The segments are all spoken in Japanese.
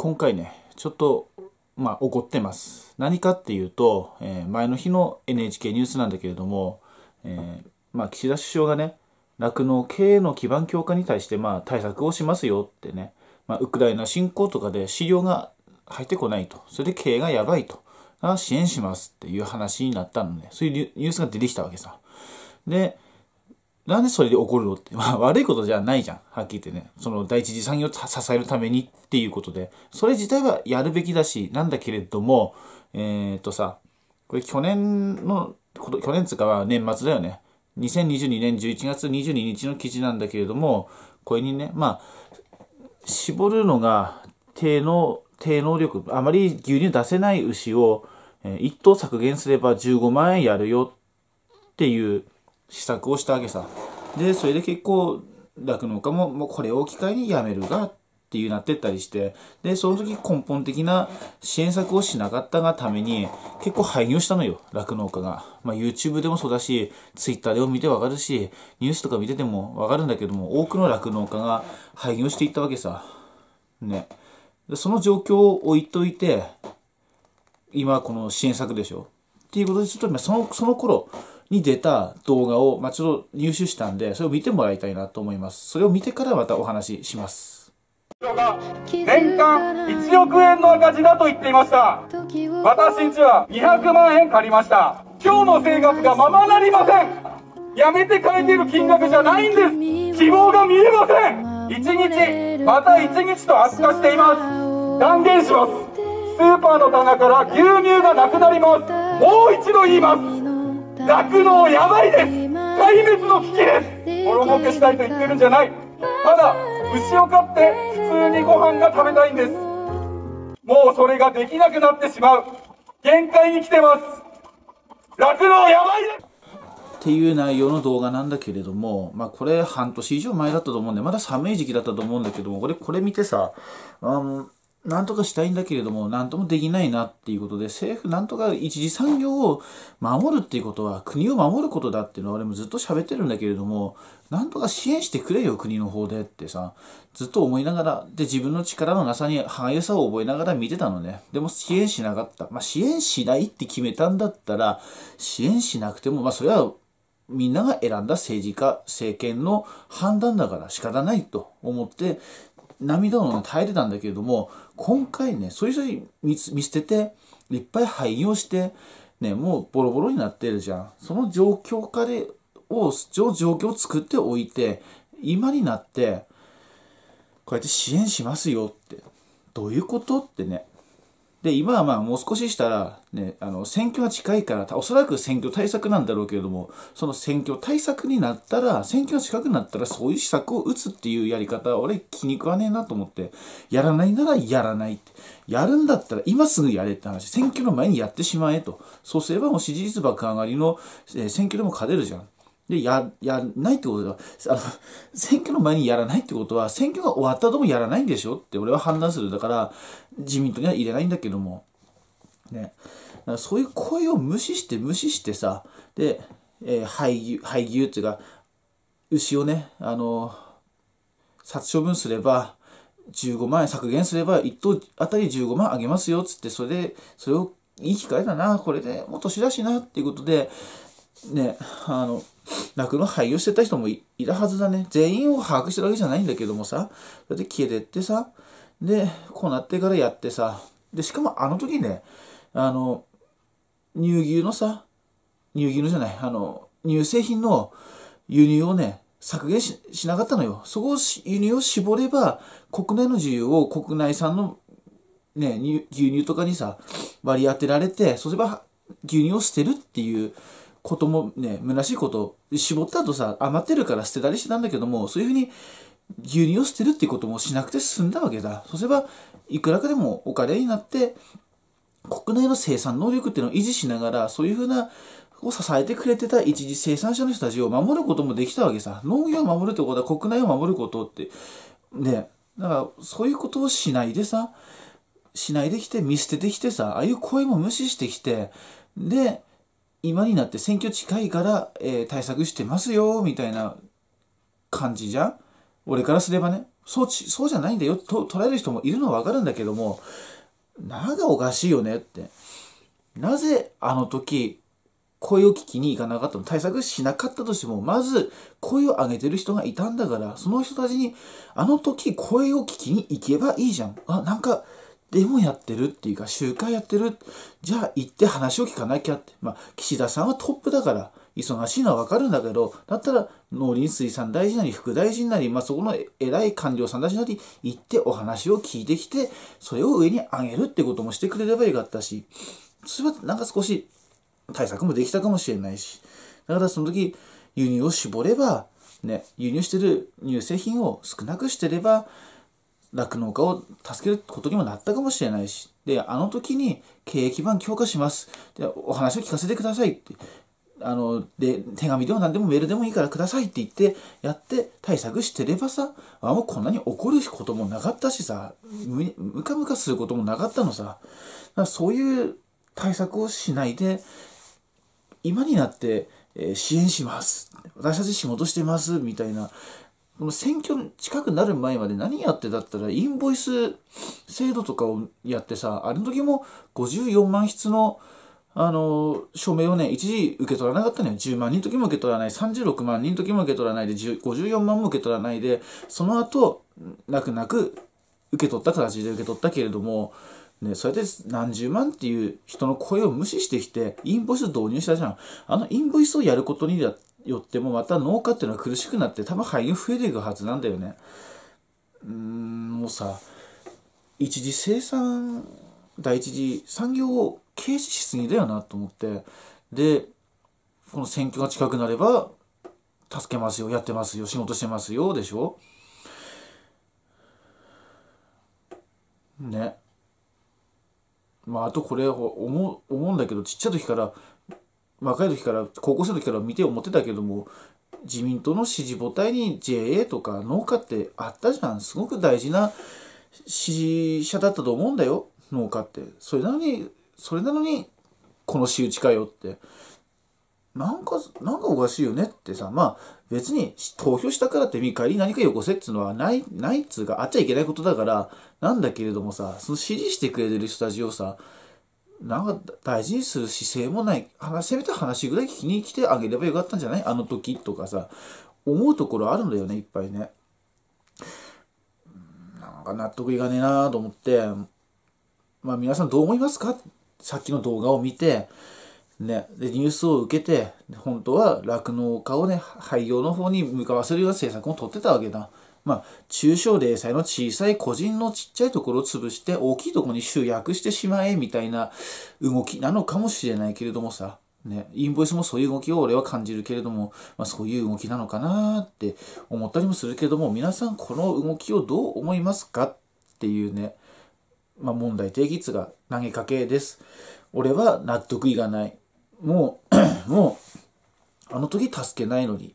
今回ね、ちょっと、まあ、怒ってます。何かっていうと、えー、前の日の NHK ニュースなんだけれども、えー、まあ、岸田首相がね、酪農経営の基盤強化に対して、まあ、対策をしますよってね、まあ、ウクライナ侵攻とかで飼料が入ってこないと、それで経営がやばいと、支援しますっていう話になったのね、そういうニュースが出てきたわけさ。で、なんでそれで怒るのって、まあ、悪いことじゃないじゃん。はっきり言ってね。その第一次産業を支えるためにっていうことで。それ自体はやるべきだし、なんだけれども、えっ、とさ、これ去年の、こと、去年つかは年末だよね。2022年11月22日の記事なんだけれども、これにね、まあ、絞るのが低能、低能力、あまり牛乳出せない牛を、えー、1頭削減すれば15万円やるよっていう施策をしたわけさ。でそれで結構酪農家ももうこれを機会にやめるがっていうなってったりしてでその時根本的な支援策をしなかったがために結構廃業したのよ酪農家が、まあ、YouTube でもそうだし Twitter でも見てわかるしニュースとか見ててもわかるんだけども多くの酪農家が廃業していったわけさねでその状況を置いといて今この支援策でしょっていうことでちょっとそのその頃に出た動画を、まあ、ちょっと入手したんで、それを見てもらいたいなと思います。それを見てからまたお話しします。年間1億円の赤字だと言っていました私んちは200万円借りました今日の生活がままなりませんやめて借りてる金額じゃないんです希望が見えません1日また1日と悪化しています断言しますスーパーの棚から牛乳がなくなりますもう一度言います酪農やばいです壊滅の危機ですボロ儲けしたいと言ってるんじゃないただ牛を飼って普通にご飯が食べたいんですもうそれができなくなってしまう限界に来てます酪農やばいですっていう内容の動画なんだけれども、まあこれ半年以上前だったと思うんで、まだ寒い時期だったと思うんだけども、これ、これ見てさ、あの、なんとかしたいんだけれども、なんともできないなっていうことで、政府なんとか一次産業を守るっていうことは、国を守ることだっていうのは俺もずっと喋ってるんだけれども、なんとか支援してくれよ、国の方でってさ、ずっと思いながら、で、自分の力のなさに歯がゆさを覚えながら見てたのね。でも支援しなかった。まあ、支援しないって決めたんだったら、支援しなくても、まあ、それはみんなが選んだ政治家、政権の判断だから仕方ないと思って、涙を、耐えてたんだけれども、今回ね、それぞれ見捨てて、いっぱい廃業して、ね、もうボロボロになってるじゃん。その状況下で、を、状況を作っておいて、今になって、こうやって支援しますよって、どういうことってね。で、今はまあもう少ししたら、ね、あの選挙が近いから、おそらく選挙対策なんだろうけれども、その選挙対策になったら、選挙が近くなったら、そういう施策を打つっていうやり方、は、俺気に食わねえなと思って、やらないならやらないって。やるんだったら今すぐやれって話、選挙の前にやってしまえと。そうすればもう支持率爆上がりの、え選挙でも勝てるじゃん。で、や、やないってことは、あの、選挙の前にやらないってことは、選挙が終わった後もやらないんでしょって俺は判断する。だから、自民党には入れないんだけども。ね。だからそういう声を無視して無視してさ、で、えー、廃牛、廃牛っていうか、牛をね、あの、殺処分すれば、15万円削減すれば、1頭あたり15万あげますよ、つって、それで、それをいい機会だな、これでもう年だしなっていうことで、ね、あの、泣くの廃業してた人もいたはずだね。全員を把握してるわけじゃないんだけどもさ、だって消えてってさ、で、こうなってからやってさ、で、しかもあの時ね、あの、乳牛のさ、乳牛のじゃない、あの、乳製品の輸入をね、削減しなかったのよ。そこを輸入を絞れば、国内の自由を国内産の、ね、牛乳とかにさ、割り当てられて、そうすれば牛乳を捨てるっていうこともね、虚しいこと、絞った後さ、余ってるから捨てたりしてたんだけども、そういうふうに牛乳を捨てるっていうこともしなくて済んだわけだ。そうすれば、いくらかでもお金になって、国内の生産能力っていうのを維持しながら、そういうふうな、を支えてくれてた一次生産者の人たちを守ることもできたわけさ。農業を守るってことは国内を守ることって、ね、だからそういうことをしないでさ、しないできて見捨ててきてさ、ああいう声も無視してきて、で、今になって選挙近いから、えー、対策してますよ、みたいな感じじゃん俺からすればね。そうち、そうじゃないんだよと捉える人もいるのはわかるんだけども、なんかおかしいよねって。なぜあの時、声を聞きに行かなかったの対策しなかったとしても、まず声を上げてる人がいたんだから、その人たちに、あの時声を聞きに行けばいいじゃん。あ、なんか、でもやってるっていうか、集会やってる。じゃあ行って話を聞かなきゃって。まあ、岸田さんはトップだから、忙しいのはわかるんだけど、だったら農林水産大臣なり、副大臣なり、まあ、そこの偉い官僚さんたちなり、行ってお話を聞いてきて、それを上に上げるってこともしてくれればよかったし、それはなんか少し対策もできたかもしれないし。だからその時、輸入を絞れば、ね、輸入してる乳製品を少なくしてれば、酪農家を助けることにもなったかもしれないし、で、あの時に経営基盤強化します。で、お話を聞かせてくださいって。あの、で、手紙でも何でもメールでもいいからくださいって言って、やって対策してればさ、あ、もうこんなに怒ることもなかったしさ、ムカムカすることもなかったのさ。だそういう対策をしないで、今になって、えー、支援します。私たち仕事してます。みたいな、この選挙近くなる前まで何やってだったらインボイス制度とかをやってさ、あれの時も54万筆の、あの、署名をね、一時受け取らなかったのよ。10万人の時も受け取らない、36万人の時も受け取らないで、54万も受け取らないで、その後、泣く泣く受け取った形で受け取ったけれども、ね、それで何十万っていう人の声を無視してきて、インボイス導入したじゃん。あのインボイスをやることによってもまた農家っていうのは苦しくなって、多分廃業増えていくはずなんだよね。うーん、もうさ、一次生産、第一次産業を軽視しすぎだよなと思って、で、この選挙が近くなれば、助けますよ、やってますよ、仕事してますよ、でしょね。まあ、あとこれ思思うんだけどちっちゃい時から若い時から高校生の時から見て思ってたけども自民党の支持母体に JA とか農家ってあったじゃんすごく大事な支持者だったと思うんだよ農家ってそれなのにそれなのにこの仕打ちかよってなんか、なんかおかしいよねってさ、まあ別に投票したからって見返り何かよこせっつうのはない、ないっつうかあっちゃいけないことだから、なんだけれどもさ、その支持してくれてる人たちをさ、なんか大事にする姿勢もない、話、せめて話ぐらい聞きに来てあげればよかったんじゃないあの時とかさ、思うところあるんだよね、いっぱいね。なんか納得いかねえなと思って、まあ皆さんどう思いますかさっきの動画を見て、ね、でニュースを受けて本当は酪農家をね廃業の方に向かわせるような政策を取ってたわけだ。まあ、中小零細の小さい個人のちっちゃいところを潰して大きいところに集約してしまえみたいな動きなのかもしれないけれどもさ、ね、インボイスもそういう動きを俺は感じるけれども、まあ、そういう動きなのかなって思ったりもするけれども皆さんこの動きをどう思いますかっていうね、まあ、問題定義が投げかけです。俺は納得いかない。もう、もう、あの時助けないのに、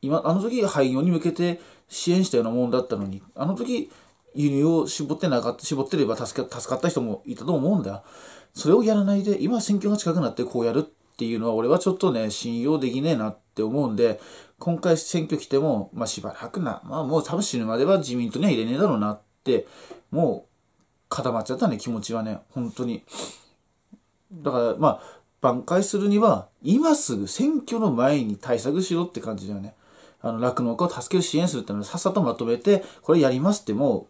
今、あの時廃業に向けて支援したようなもんだったのに、あの時輸入を絞ってなかった、絞ってれば助け助かった人もいたと思うんだ。それをやらないで、今選挙が近くなってこうやるっていうのは、俺はちょっとね、信用できねえなって思うんで、今回選挙来ても、まあしばらくな、まあもう多分死ぬまでは自民党には入れねえだろうなって、もう固まっちゃったね、気持ちはね、本当に。だから、まあ、挽回するには、今すぐ選挙の前に対策しろって感じだよね。あの、酪農家を助ける支援するってのはさっさとまとめて、これやりますっても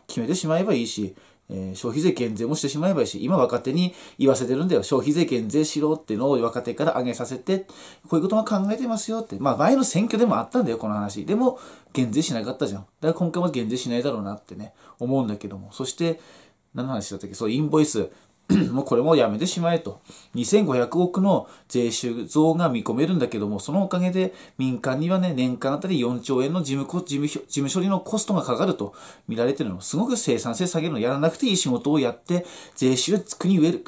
う決めてしまえばいいし、えー、消費税減税もしてしまえばいいし、今若手に言わせてるんだよ。消費税減税しろってのを若手から上げさせて、こういうことも考えてますよって。まあ前の選挙でもあったんだよ、この話。でも、減税しなかったじゃん。だから今回も減税しないだろうなってね、思うんだけども。そして、何の話だったっけそう、インボイス。もうこれもやめてしまえと。2500億の税収増が見込めるんだけども、そのおかげで民間にはね、年間あたり4兆円の事務事務事務処理のコストがかかると見られてるの。すごく生産性下げるの。やらなくていい仕事をやって、税収、国増える、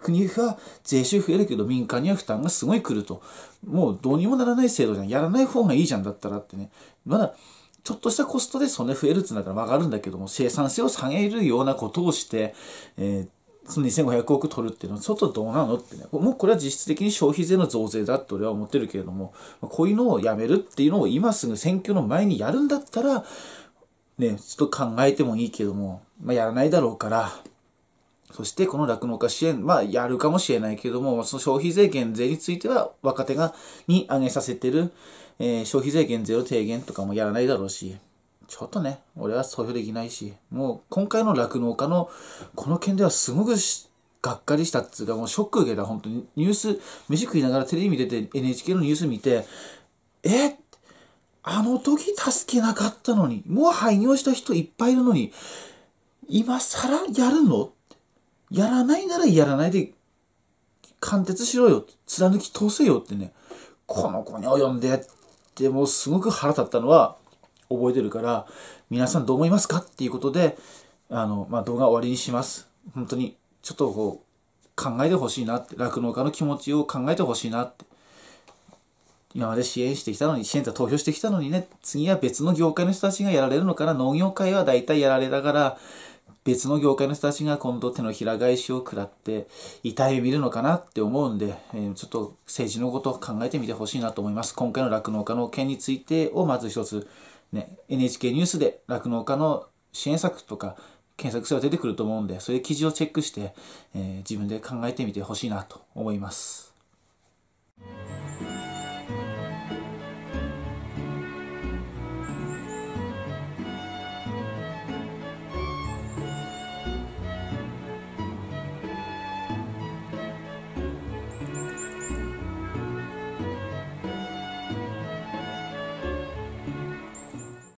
国が税収増えるけど民間には負担がすごい来ると。もうどうにもならない制度じゃん。やらない方がいいじゃんだったらってね。まだ、ちょっとしたコストでそんな増えるってなったら曲がるんだけども、生産性を下げるようなことをして、えーその2500億取るっていうのは、ちょっとどうなのってね、もうこれは実質的に消費税の増税だって俺は思ってるけれども、こういうのをやめるっていうのを今すぐ選挙の前にやるんだったら、ね、ちょっと考えてもいいけども、まあ、やらないだろうから、そしてこの酪農家支援、まあやるかもしれないけれども、その消費税減税については若手が、に上げさせてる、えー、消費税減税の提言とかもやらないだろうし、ちょっとね、俺は投票できないし、もう今回の酪農家のこの件ではすごくがっかりしたっつうか、もうショック受けた、本当に。ニュース、飯食いながらテレビ見てて、NHK のニュース見て、えあの時助けなかったのに、もう廃業した人いっぱいいるのに、今更やるのやらないならやらないで、貫徹しろよ、貫き通せよってね、この子に及んでって、もうすごく腹立ったのは、覚えてるから、皆さんどう思いますかっていうことで、あの、まあ、動画終わりにします。本当に、ちょっとこう、考えてほしいなって、酪農家の気持ちを考えてほしいなって。今まで支援してきたのに、支援者投票してきたのにね、次は別の業界の人たちがやられるのかな、農業界は大体やられだから、別の業界の人たちが今度手のひら返しを食らって痛い目見るのかなって思うんで、えー、ちょっと政治のことを考えてみてほしいなと思います。今回の酪農家の件についてをまず一つね、NHK ニュースで酪農家の支援策とか検索すれば出てくると思うんで、そういう記事をチェックして、えー、自分で考えてみてほしいなと思います。